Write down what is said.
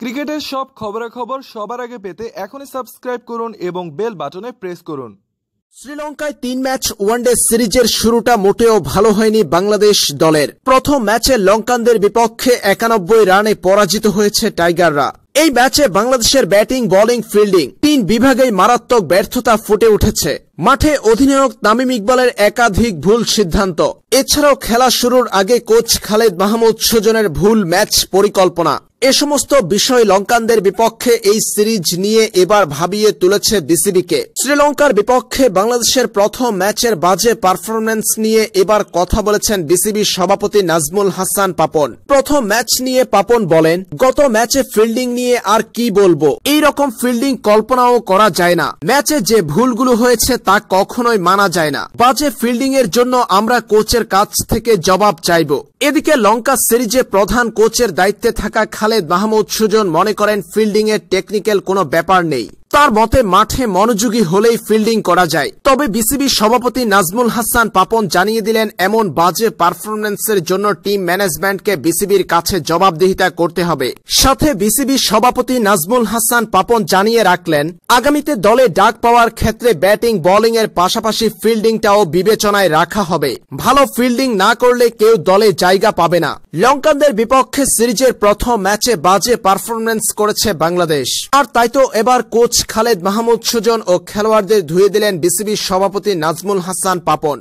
ক্রিকেটের সব খবরাখবর সবার আগে পেতে এখনই সাবস্ক্রাইব করুন এবং বেল বাটনে প্রেস করুন শ্রীলঙ্কায় তিন ম্যাচ ওয়ানডে সিরিজের শুরুটা মোটেও ভালো হয়নি বাংলাদেশ দলের প্রথম ম্যাচে লঙ্কানদের বিপক্ষে একানব্বই রানে পরাজিত হয়েছে টাইগাররা এই ম্যাচে বাংলাদেশের ব্যাটিং বোলিং ফিল্ডিং তিন বিভাগেই মারাত্মক ব্যর্থতা ফুটে উঠেছে মাঠে অধিনায়ক তামিম ইকবালের একাধিক ভুল সিদ্ধান্ত এছাড়াও খেলা শুরুর আগে কোচ খালেদ মাহমুদ সুজনের ভুল ম্যাচ পরিকল্পনা এ সমস্ত বিষয় লঙ্কানদের বিপক্ষে এই সিরিজ নিয়ে এবার ভাবিয়ে তুলেছে বিসিবিকে শ্রীলঙ্কার বিপক্ষে বাংলাদেশের প্রথম ম্যাচের বাজে পারফরমেন্স নিয়ে এবার কথা বলেছেন বিসিবির সভাপতি নাজমুল হাসান পাপন প্রথম ম্যাচ নিয়ে পাপন বলেন গত ম্যাচে ফিল্ডিং নিয়ে আর কি বলবো এই রকম ফিল্ডিং কল্পনাও করা যায় না ম্যাচে যে ভুলগুলো হয়েছে তা কখনোই মানা যায় না বাজে ফিল্ডিং এর জন্য আমরা কোচের কাছ থেকে জবাব চাইব এদিকে লঙ্কা সিরিজে প্রধান কোচের দায়িত্বে থাকা খালেদ মাহমুদ সুজন মনে করেন ফিল্ডিং এর টেকনিক্যাল কোনো ব্যাপার নেই তার মতে মাঠে মনোযোগী হলেই ফিল্ডিং করা যায় তবে বিসিবি সভাপতি নাজমুল হাসান পাপন জানিয়ে দিলেন এমন বাজে পারফরমেন্সের জন্য টিম ম্যানেজমেন্টকে বিসিবির কাছে জবাবদিহিতা করতে হবে সাথে বিসিবি সভাপতি নাজমুল হাসান পাপন জানিয়ে রাখলেন আগামীতে দলে ডাক পাওয়ার ক্ষেত্রে ব্যাটিং বোলিং এর পাশাপাশি ফিল্ডিংটাও বিবেচনায় রাখা হবে ভালো ফিল্ডিং না করলে কেউ দলে জায়গা পাবে না লঙ্কানদের বিপক্ষে সিরিজের প্রথম ম্যাচে বাজে পারফরমেন্স করেছে বাংলাদেশ আর তাই তো এবার কোচ খালেদ মাহমুদ সুজন ও খেলোয়াড়দের ধুয়ে দিলেন বিসিবির সভাপতি নাজমুল হাসান পাপন